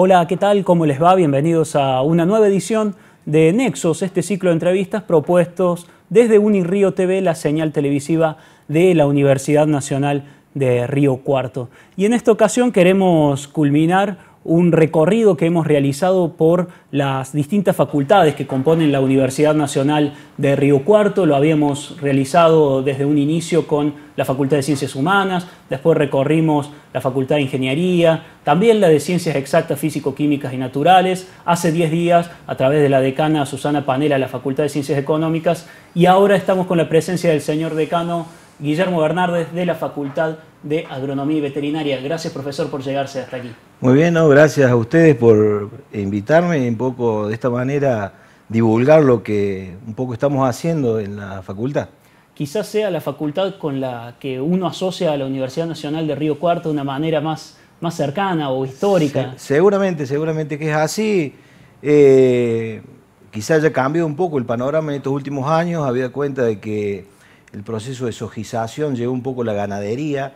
Hola, ¿qué tal? ¿Cómo les va? Bienvenidos a una nueva edición de Nexos, este ciclo de entrevistas propuestos desde Unirío TV, la señal televisiva de la Universidad Nacional de Río Cuarto. Y en esta ocasión queremos culminar un recorrido que hemos realizado por las distintas facultades que componen la Universidad Nacional de Río Cuarto. Lo habíamos realizado desde un inicio con la Facultad de Ciencias Humanas, después recorrimos la Facultad de Ingeniería, también la de Ciencias Exactas, Físico-Químicas y Naturales, hace 10 días a través de la decana Susana Panela la Facultad de Ciencias Económicas y ahora estamos con la presencia del señor decano Guillermo Bernardes de la Facultad de Agronomía y Veterinaria. Gracias, profesor, por llegarse hasta aquí. Muy bien, gracias a ustedes por invitarme y un poco de esta manera divulgar lo que un poco estamos haciendo en la facultad. Quizás sea la facultad con la que uno asocia a la Universidad Nacional de Río Cuarto de una manera más, más cercana o histórica. seguramente, seguramente que es así. Eh, quizás haya cambiado un poco el panorama en estos últimos años. Había cuenta de que el proceso de sojización llevó un poco la ganadería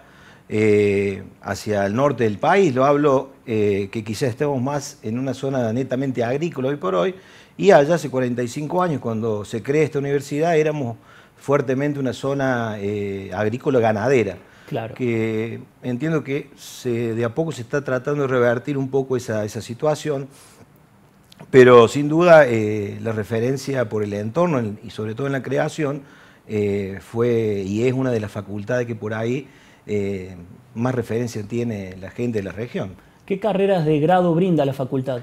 eh, hacia el norte del país, lo hablo eh, que quizás estemos más en una zona netamente agrícola hoy por hoy, y allá hace 45 años, cuando se crea esta universidad, éramos fuertemente una zona eh, agrícola-ganadera. Claro. Que entiendo que de a poco se está tratando de revertir un poco esa situación, pero sin duda la referencia por el entorno y sobre todo en la creación fue y es una de las facultades que por ahí eh, más referencia tiene la gente de la región. ¿Qué carreras de grado brinda la facultad?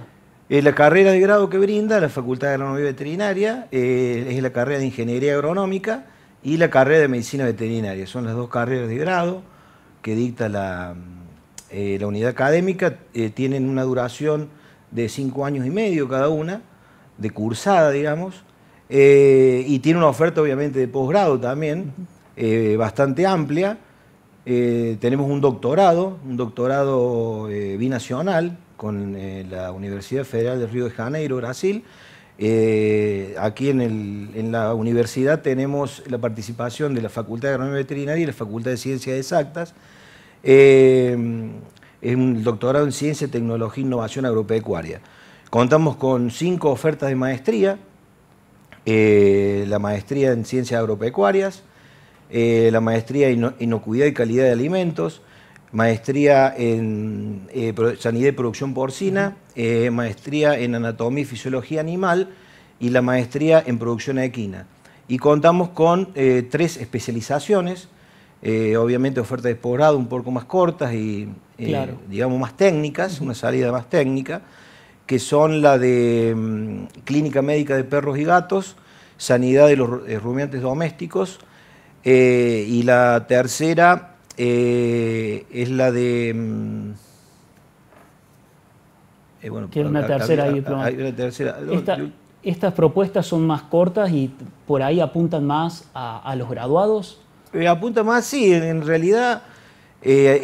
Eh, la carrera de grado que brinda la Facultad de Agronomía Veterinaria eh, es la carrera de Ingeniería Agronómica y la carrera de Medicina Veterinaria. Son las dos carreras de grado que dicta la, la unidad académica. tienen una duración de cinco años y medio cada una, de cursada, digamos, y tiene una oferta obviamente de posgrado también, bastante amplia eh, tenemos un doctorado, un doctorado eh, binacional con eh, la Universidad Federal de Río de Janeiro, Brasil. aquí en, en, la universidad tenemos la participación de la Facultad de Agronomía Veterinaria y la Facultad de Ciencias Exactas. es un doctorado en Ciencia, Tecnología e Innovación Agropecuaria. Contamos con cinco ofertas de maestría, la maestría en Ciencias Agropecuarias, eh, la maestría en inocuidad y calidad de alimentos, maestría en eh, sanidad y producción porcina, eh, maestría en anatomía y fisiología animal y la maestría en producción equina. Y contamos con tres especializaciones, obviamente oferta de posgrado un poco más cortas y, digamos, más técnicas, una salida más técnica, que son la de mm, clínica médica de perros y gatos, sanidad de los rumiantes domésticos, eh, y la tercera eh, es la de... Mm, eh, una, estas propuestas son más cortas y por ahí apuntan más a, los graduados. apunta más, sí, en, en realidad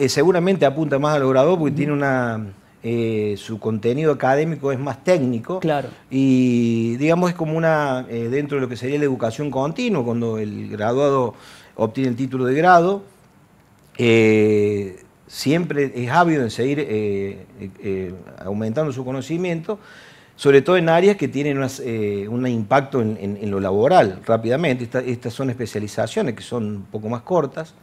seguramente apunta más a los graduados porque tiene una, eh, su contenido académico es más técnico. Claro. Y digamos es como una, eh, dentro de lo que sería la educación continua, cuando el graduado obtiene el título de grado, eh, siempre es ávido en seguir aumentando su conocimiento, sobre todo en áreas que tienen un impacto en, lo laboral rápidamente. estas son especializaciones que son un poco más cortas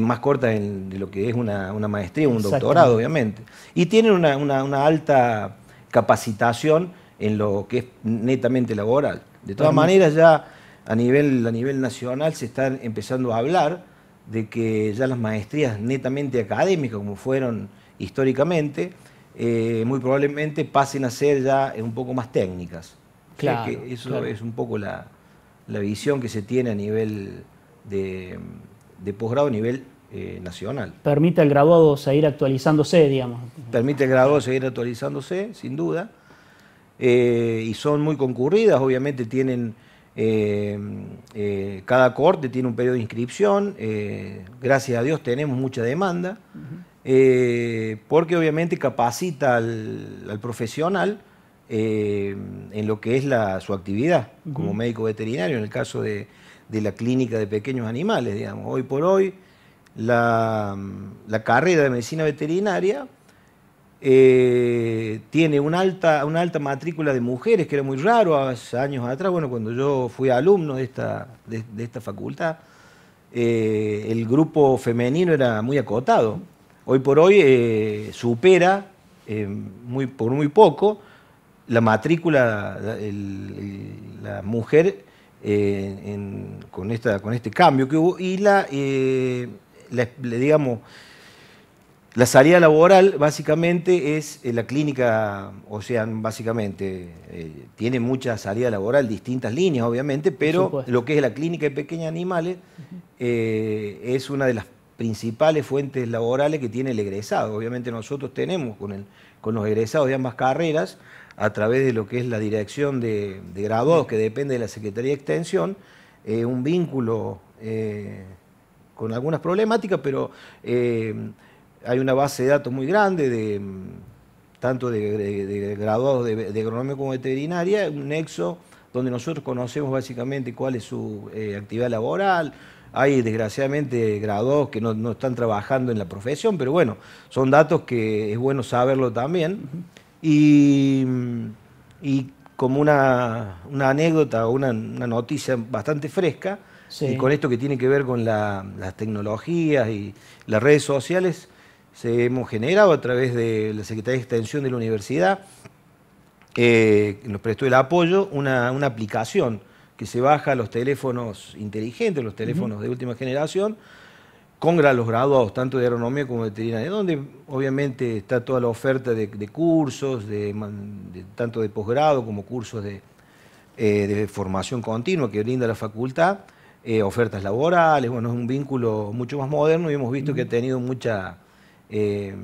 más corta de lo que es una, maestría, un doctorado, obviamente. Y tienen una, alta capacitación en lo que es netamente laboral. De todas maneras, ya a nivel, a nivel nacional se están empezando a hablar de que ya las maestrías netamente académicas, como fueron históricamente, eh, muy probablemente pasen a ser ya eh, un poco más técnicas. Claro, que eso es un poco la, la visión que se tiene a nivel de, de posgrado a nivel eh, nacional. Permite al graduado seguir actualizándose, digamos. Permite al graduado seguir actualizándose, sin duda. Eh, y son muy concurridas, obviamente tienen... Eh, cada corte tiene un periodo de inscripción, gracias a Dios tenemos mucha demanda, porque obviamente capacita al, profesional en lo que es la, su actividad como médico veterinario, en el caso de, de la clínica de pequeños animales, digamos. Hoy por hoy, la, carrera de medicina veterinaria eh, tiene una alta, una alta matrícula de mujeres, que era muy raro hace años atrás, bueno, cuando yo fui alumno de esta, de, esta facultad, eh, el grupo femenino era muy acotado. Hoy por hoy eh, supera muy, por muy poco la matrícula, la mujer con, esta, con este cambio que hubo y la, eh, digamos, la salida laboral básicamente es eh, la clínica, o sea, básicamente eh, tiene mucha salida laboral, distintas líneas obviamente, pero lo que es la clínica de pequeños animales es una de las principales fuentes laborales que tiene el egresado. Obviamente nosotros tenemos con, el, con los egresados de ambas carreras a través de lo que es la dirección de, de graduados, que depende de la Secretaría de Extensión, eh, un vínculo eh, con algunas problemáticas, pero eh, hay una base de datos muy grande de tanto de, de, de graduados de, agronomía como veterinaria, un nexo donde nosotros conocemos básicamente cuál es su actividad laboral, hay desgraciadamente graduados que no, están trabajando en la profesión, pero bueno, son datos que es bueno saberlo también. Y, como una, anécdota o una, noticia bastante fresca, y con esto que tiene que ver con las tecnologías y las redes sociales, se hemos generado a través de la Secretaría de Extensión de la Universidad, eh, que nos prestó el apoyo, una, aplicación que se baja a los teléfonos inteligentes, los teléfonos de última generación, congra los graduados, tanto de agronomía como de veterinaria, donde obviamente está toda la oferta de, cursos, tanto de posgrado como cursos eh, de, formación continua que brinda la facultad, eh, ofertas laborales, bueno, es un vínculo mucho más moderno y hemos visto que ha tenido mucha, eh,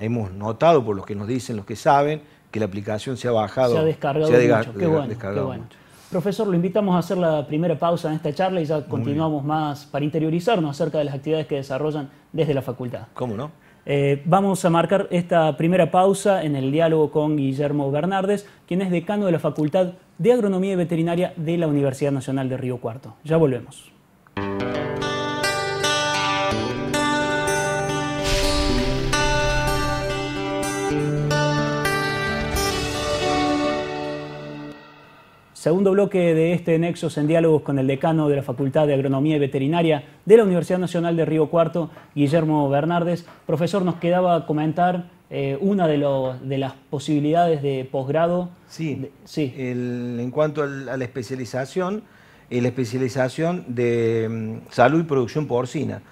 hemos notado por los que nos dicen, los que saben, que la aplicación se ha bajado. Se ha descargado mucho, qué bueno, Mucho. Profesor, lo invitamos a hacer la primera pausa en esta charla y ya continuamos más para interiorizarnos acerca de las actividades que desarrollan desde la facultad. ¿Cómo no? Eh, vamos a marcar esta primera pausa en el diálogo con Guillermo Bernardes, quien es decano de la Facultad de Agronomía y Veterinaria de la Universidad Nacional de Río Cuarto. Ya volvemos. Segundo bloque de este Nexos en diálogos con el decano de la Facultad de Agronomía y Veterinaria de la Universidad Nacional de Río Cuarto, Guillermo Bernardes. Profesor, nos quedaba comentar eh, una de, las posibilidades de posgrado. Sí, sí. en cuanto a la especialización, eh, la especialización de mm, salud y producción porcina.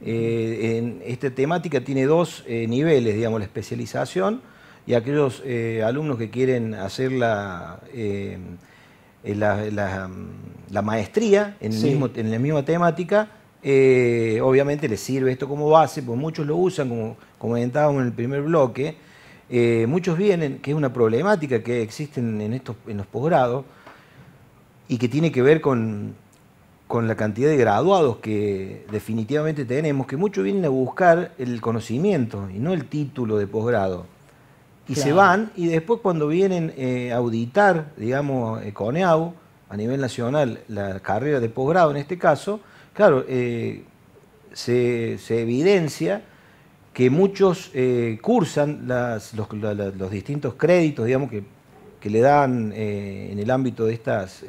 Eh, en esta temática tiene dos niveles, digamos, la especialización y aquellos alumnos que quieren hacer la eh, mm, la, maestría en, la misma temática, eh, obviamente le sirve esto como base, pues muchos lo usan, como comentábamos en el primer bloque, eh, muchos vienen, que es una problemática que existe en, estos, en los posgrados y que tiene que ver con la cantidad de graduados que definitivamente tenemos, que muchos vienen a buscar el conocimiento y no el título de posgrado y se van, y después cuando vienen eh, a auditar, digamos, eh, CONEAU, a nivel nacional, la carrera de posgrado en este caso, claro, eh, se, evidencia que muchos eh, cursan los, distintos créditos, digamos, que, le dan en el ámbito de estas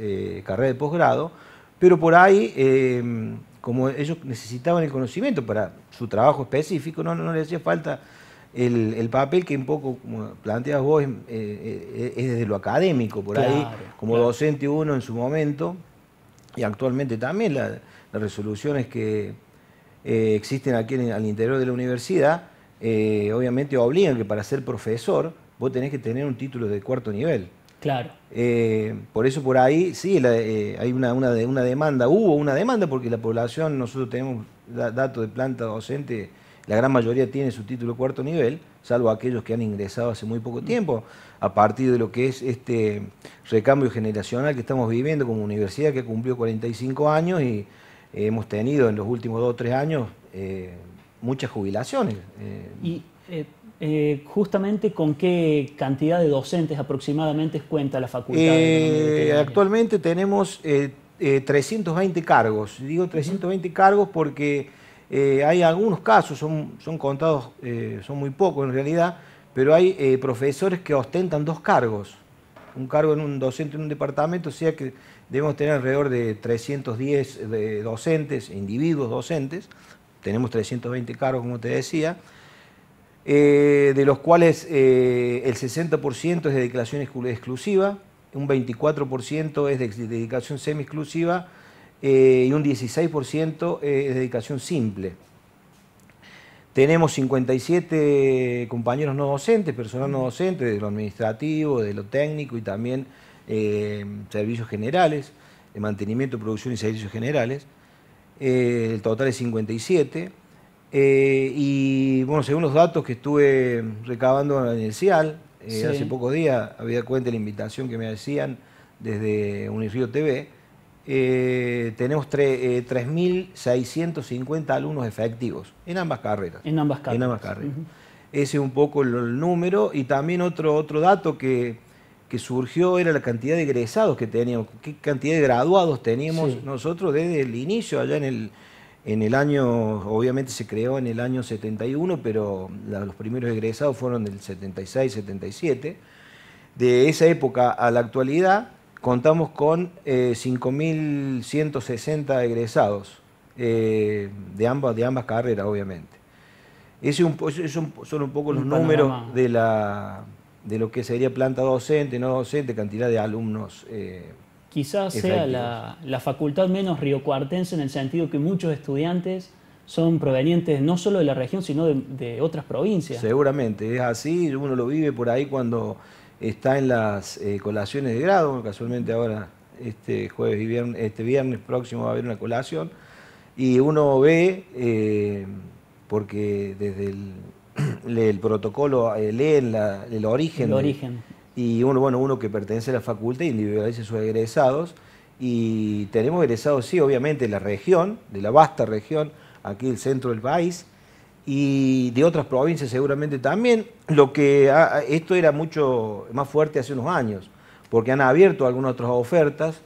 carreras de posgrado, pero por ahí, em, como ellos necesitaban el conocimiento para su trabajo específico, no, no les hacía falta el, papel que un poco planteas vos em, eh, eh, es desde lo académico, por ahí, como docente uno en su momento, y actualmente también las resoluciones que eh, existen aquí al interior de la universidad, obviamente obligan que para ser profesor vos tenés que tener un título de cuarto nivel. Claro. por eso por ahí, sí, hay una, una, una, demanda, hubo una demanda porque la población, nosotros tenemos datos de planta docente la gran mayoría tiene su título cuarto nivel, salvo aquellos que han ingresado hace muy poco tiempo, a partir de lo que es este recambio generacional que estamos viviendo como universidad que cumplió 45 años y eh, hemos tenido en los últimos 2 o tres años eh, muchas jubilaciones. Eh. y justamente con qué cantidad de docentes aproximadamente cuenta la facultad. actualmente tenemos 320 cargos. Digo 320 cargos porque eh, hay algunos casos, son, contados, eh, son muy pocos en realidad, pero hay eh, profesores que ostentan dos cargos. Un cargo en un docente en un departamento, o sea que debemos tener alrededor de 310 docentes, individuos docentes, tenemos 320 cargos, como te decía, de los cuales el 60% es de declaración exclusiva, un 24% es de dedicación semi-exclusiva, eh, y un 16% eh, es dedicación simple. Tenemos 57 compañeros no docentes, personal no docente, de lo administrativo, de lo técnico y también eh, servicios generales, de mantenimiento, producción y servicios generales. el total es 57. y bueno, según los datos que estuve recabando en el inicial, hace pocos días había cuenta la invitación que me hacían desde Unirío TV, eh, tenemos 3.650 eh, alumnos efectivos en ambas carreras. En ambas carreras. Ese es un poco el, número. Y también otro, otro dato que, surgió era la cantidad de egresados que teníamos, qué cantidad de graduados teníamos nosotros desde el inicio, allá en el, en el año, obviamente se creó en el año 71, pero los primeros egresados fueron del 76, 77. De esa época a la actualidad, contamos con 5.160 eh, egresados eh, de, ambas, de ambas carreras, obviamente. Ese es un, son un poco los números de, la, de lo que sería planta docente, no docente, cantidad de alumnos. Eh, Quizás sea la, facultad menos riocuartense en el sentido que muchos estudiantes son provenientes no solo de la región, sino de otras provincias. Seguramente, es así, uno lo vive por ahí cuando está en las eh, colaciones de grado, casualmente ahora este jueves y viernes, este viernes próximo va a haber una colación, y uno ve, eh, porque desde el, protocolo eh, leen el origen. El origen. Y uno, bueno, uno que pertenece a la facultad individualiza sus egresados, y tenemos egresados, sí, obviamente, de la región, de la vasta región, aquí el centro del país, y de otras provincias seguramente también, lo que ah, ah, esto era mucho más fuerte hace unos años, porque han abierto algunas otras ofertas.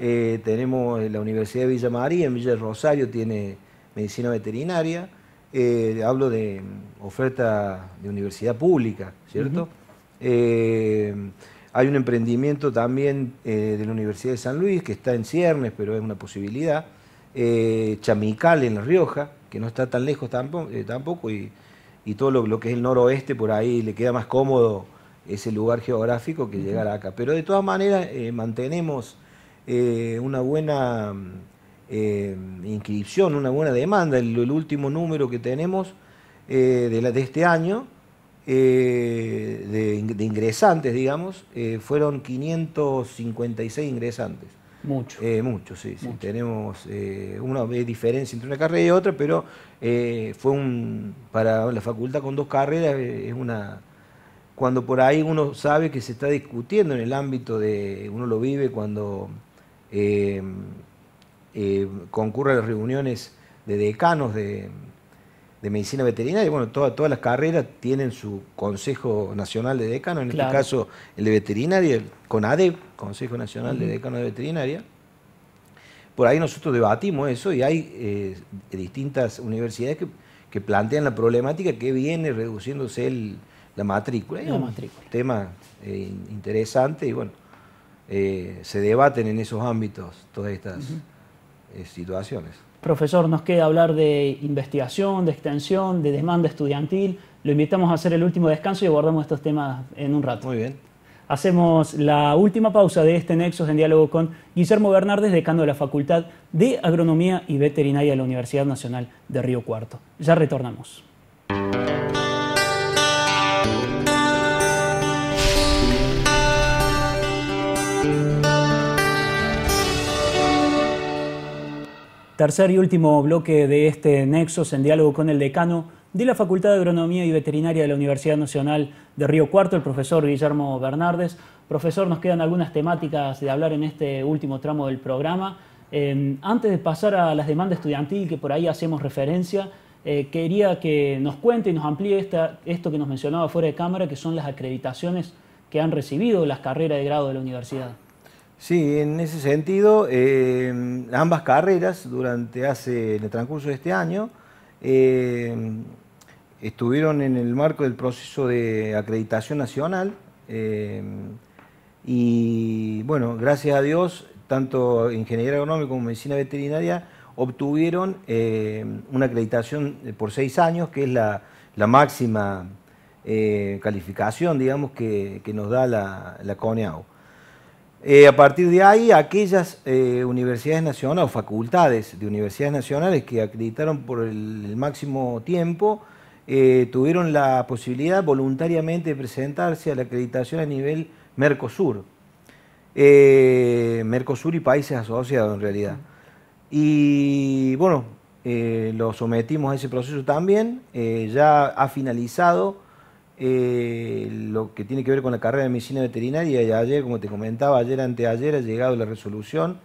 Eh, tenemos la Universidad de Villa María, en Villa Rosario tiene medicina veterinaria. Eh, hablo de mm, oferta de universidad pública, ¿cierto? Eh, hay un emprendimiento también de la Universidad de San Luis que está en ciernes, pero es una posibilidad. Chamical en La Rioja que no está tan lejos eh, tampoco, y, todo lo, que es el noroeste por ahí le queda más cómodo ese lugar geográfico que llegar acá. Pero de todas maneras eh, mantenemos eh, una buena inscripción, una buena demanda. El, último número que tenemos de, este año de, ingresantes, digamos, fueron 556 ingresantes. Mucho. Eh, mucho, sí. Tenemos eh, una eh, diferencia entre una carrera y otra, pero eh, fue un. Para la facultad con dos carreras eh, es una. Cuando por ahí uno sabe que se está discutiendo en el ámbito de. Uno lo vive cuando concurre a las reuniones de decanos de, de medicina veterinaria. Bueno, todas las carreras tienen su Consejo Nacional de Decano, en este caso el de veterinaria, el CONADEP, Consejo Nacional de Decano de Veterinaria. Por ahí nosotros debatimos eso y hay eh, distintas universidades que, plantean la problemática que viene reduciéndose la matrícula. tema eh, interesante y bueno, eh, se debaten en esos ámbitos todas estas situaciones. Profesor, nos queda hablar de investigación, de extensión, de demanda estudiantil. Lo invitamos a hacer el último descanso y abordamos estos temas en un rato. Muy bien. Hacemos la última pausa de este Nexos en diálogo con Guillermo Bernardes, decano de la Facultad de Agronomía y Veterinaria de la Universidad Nacional de Río Cuarto. Ya retornamos. Tercer y último bloque de este Nexos en diálogo con el decano de la Facultad de Agronomía y Veterinaria de la Universidad Nacional de Río Cuarto, el profesor Guillermo Bernardes. Profesor, nos quedan algunas temáticas de hablar en este último tramo del programa. Eh, antes de pasar a las demandas estudiantiles que por ahí hacemos referencia, eh, quería que nos cuente y nos amplíe esto que nos mencionaba fuera de cámara, que son las acreditaciones que han recibido las carreras de grado de la universidad. Sí, en ese sentido, eh, ambas carreras durante hace, el transcurso de este año eh, estuvieron en el marco del proceso de acreditación nacional eh, y bueno, gracias a Dios, tanto ingeniería agronómica como medicina veterinaria obtuvieron una acreditación por seis años, que es la, máxima calificación, digamos, que, nos da la, la CONEAU. Eh, a partir de ahí, aquellas eh, universidades nacionales o facultades de universidades nacionales que acreditaron por el, máximo tiempo eh, tuvieron la posibilidad voluntariamente de presentarse a la acreditación a nivel Mercosur. Mercosur y países asociados en realidad. Y bueno, lo sometimos a ese proceso también. ya ha finalizado eh, lo que tiene que ver con la carrera de medicina veterinaria. Y ayer, como te comentaba, ayer anteayer ha llegado la resolución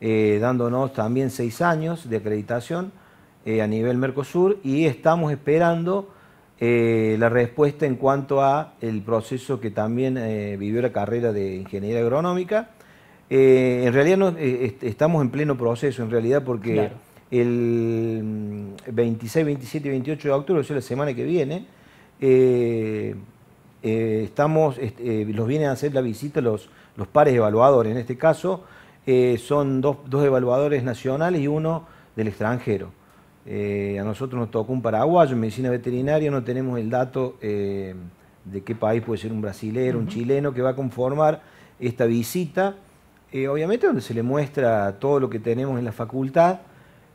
eh, dándonos también seis años de acreditación eh, a nivel Mercosur y estamos esperando la respuesta en cuanto a el proceso que también vivió la carrera de ingeniería agronómica. en realidad estamos en pleno proceso, en realidad, porque el 26, mm, 27 y 28 de octubre, o sea, la semana que viene, eh, eh, estamos, eh, los vienen a hacer la visita los, pares evaluadores. En este caso, son dos, evaluadores nacionales y uno del extranjero. a nosotros nos tocó un paraguayo en medicina veterinaria, no tenemos el dato de qué país puede ser un brasilero, un chileno, que va a conformar esta visita. obviamente donde se le muestra todo lo que tenemos en la facultad,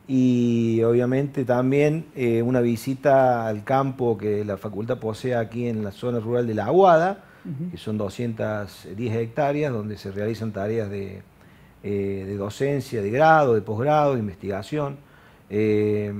y obviamente también eh, una visita al campo que la facultad posee aquí en la zona rural de La Aguada, que son 210 hectáreas, donde se realizan tareas eh, de, docencia, de grado, de posgrado, de investigación. Eh,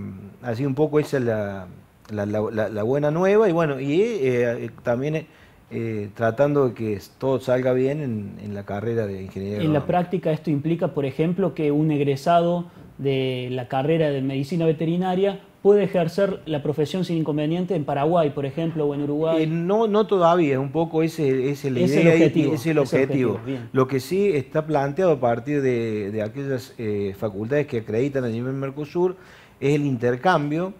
así un poco esa es la, la buena nueva y bueno, y también eh, tratando de que todo salga bien en, la carrera de ingeniería. En la práctica esto implica, por ejemplo, que un egresado de la carrera de medicina veterinaria puede ejercer la profesión sin inconveniente en Paraguay, por ejemplo, o en Uruguay? Eh, no, no todavía, un poco ese, es el objetivo, es el objetivo. Lo que sí está planteado a partir de, aquellas eh, facultades que acreditan a nivel Mercosur es el intercambio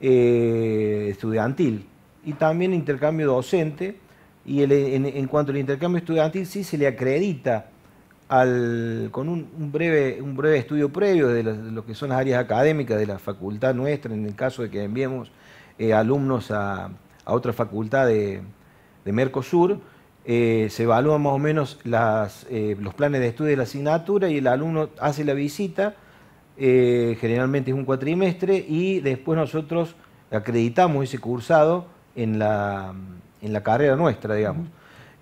estudiantil y también intercambio docente y en, cuanto al intercambio estudiantil sí se le acredita con un, breve, un breve estudio previo de, lo que son las áreas académicas de la facultad nuestra, en el caso de que enviemos eh, alumnos a, otra facultad de, Mercosur, eh, se evalúan más o menos las, eh, los planes de estudio de la asignatura y el alumno hace la visita, generalmente es un cuatrimestre, y después nosotros acreditamos ese cursado en la en la carrera nuestra, digamos.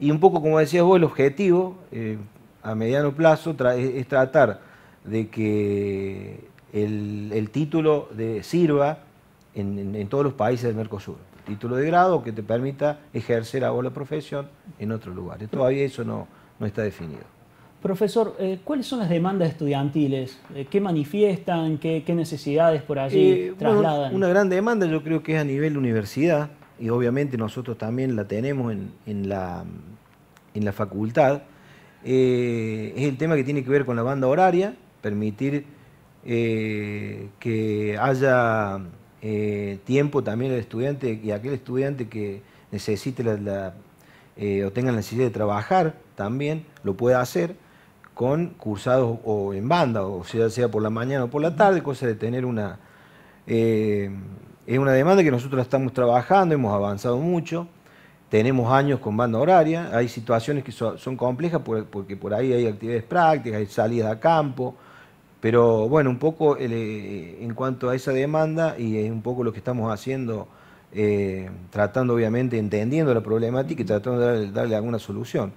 Y un poco, como decías vos, el objetivo eh, a mediano plazo es tratar de que el, título sirva en, todos los países del Mercosur. Título de grado que te permita ejercer a vos la profesión en otro lugar. Todavía eso no, está definido. Profesor, eh, ¿cuáles son las demandas estudiantiles? Eh, ¿Qué manifiestan? ¿Qué, necesidades por allí trasladan? una gran demanda yo creo que es a nivel universidad y obviamente nosotros también la tenemos en, la, en la, facultad, eh, es el tema que tiene que ver con la banda horaria, permitir eh, que haya eh, tiempo también al estudiante y aquel estudiante que necesite o tenga la necesidad de trabajar también, lo pueda hacer con cursados o en banda, o sea, sea por la mañana o por la tarde, cosa de tener una es una demanda que nosotros estamos trabajando, hemos avanzado mucho, tenemos años con banda horaria, hay situaciones que son complejas porque por ahí hay actividades prácticas, hay salidas a campo, pero bueno, un poco eh, en cuanto a esa demanda y es un poco lo que estamos haciendo, eh, tratando obviamente, entendiendo la problemática y tratando de darle, alguna solución.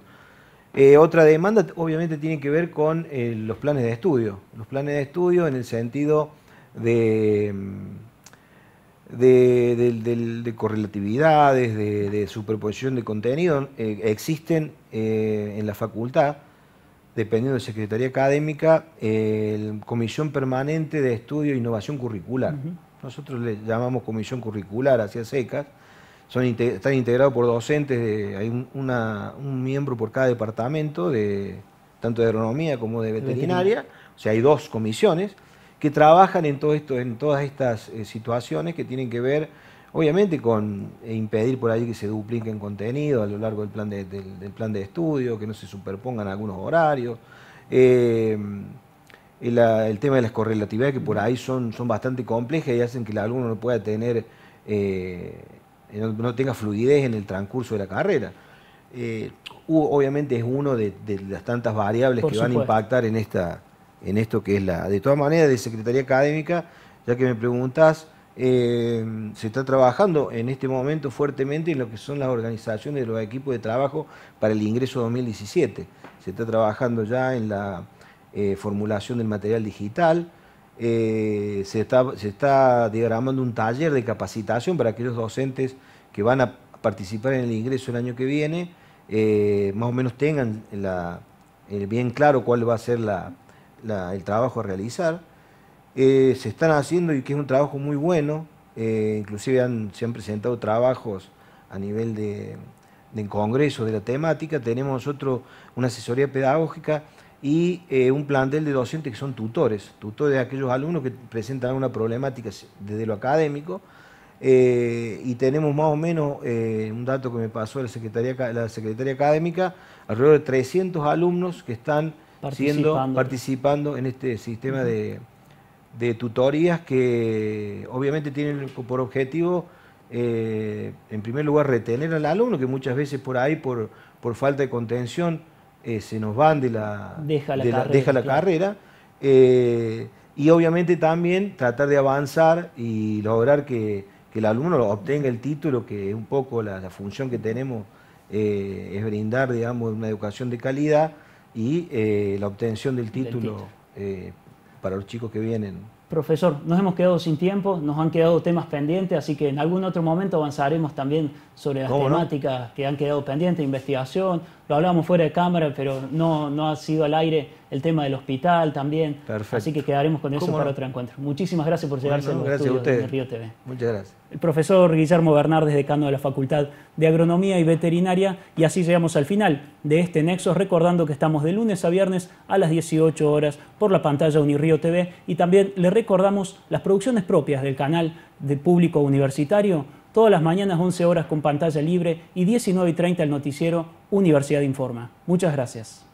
Eh, otra demanda obviamente tiene que ver con los planes de estudio, los planes de estudio en el sentido de mm, de, correlatividades, de, superposición de contenido, eh, existen eh, en la facultad, dependiendo de Secretaría Académica, Comisión Permanente de Estudio e Innovación Curricular. Nosotros le llamamos Comisión Curricular, hacia secas. Son, están integrados por docentes, hay un, miembro por cada departamento, de, tanto de agronomía como de veterinaria. O sea, hay dos comisiones que trabajan en, todo esto, en todas estas eh, situaciones que tienen que ver, obviamente, con eh, impedir por ahí que se dupliquen contenidos a lo largo del plan de, del, plan de estudio, que no se superpongan algunos horarios. Eh, el, tema de las correlatividades que por ahí son, son bastante complejas y hacen que el alumno no pueda tener, no, tenga fluidez en el transcurso de la carrera. obviamente es uno de, las tantas variables que van a impactar en esta, en esto que es la... De todas maneras, de Secretaría Académica, ya que me preguntás, eh, se está trabajando en este momento fuertemente en lo que son las organizaciones de los equipos de trabajo para el ingreso 2017. Se está trabajando ya en la eh, formulación del material digital, eh, se, está, se está diagramando un taller de capacitación para aquellos docentes que van a participar en el ingreso el año que viene, más o menos tengan bien claro cuál va a ser la, el trabajo a realizar. Eh, se están haciendo y que es un trabajo muy bueno, eh, inclusive se han presentado trabajos a nivel de, congreso de la temática, tenemos otro una asesoría pedagógica y eh, un plantel de docentes que son tutores, tutores de aquellos alumnos que presentan alguna problemática desde lo académico. y tenemos más o menos, un dato que me pasó la Secretaría, la Secretaría Académica, alrededor de 300 alumnos que están participando. en este sistema de, tutorías que obviamente tienen por objetivo, eh, en primer lugar, retener al alumno, que muchas veces por ahí, por, falta de contención, eh, se nos van de la, deja la carrera. Eh, y obviamente también tratar de avanzar y lograr que, el alumno obtenga el título, que es un poco la, función que tenemos, es brindar, una educación de calidad y eh, la obtención del título, eh, para los chicos que vienen. Profesor, nos hemos quedado sin tiempo, nos han quedado temas pendientes, así que en algún otro momento avanzaremos también sobre las temáticas que han quedado pendientes investigación. Lo hablábamos fuera de cámara, pero no, ha sido al aire el tema del hospital también. Perfecto. Así que quedaremos con eso para otro encuentro. Muchísimas gracias por llegarse al estudio de TV. Muchas gracias. El profesor Guillermo Bernardes, decano de la Facultad de Agronomía y Veterinaria. Y así llegamos al final de este Nexo, recordando que estamos de lunes a viernes a las 18 horas por la pantalla Unirío TV. Y también le recordamos las producciones propias del canal de público universitario todas las mañanas 11 horas con pantalla libre y 19 y 30 el noticiero Universidad Informa. Muchas gracias.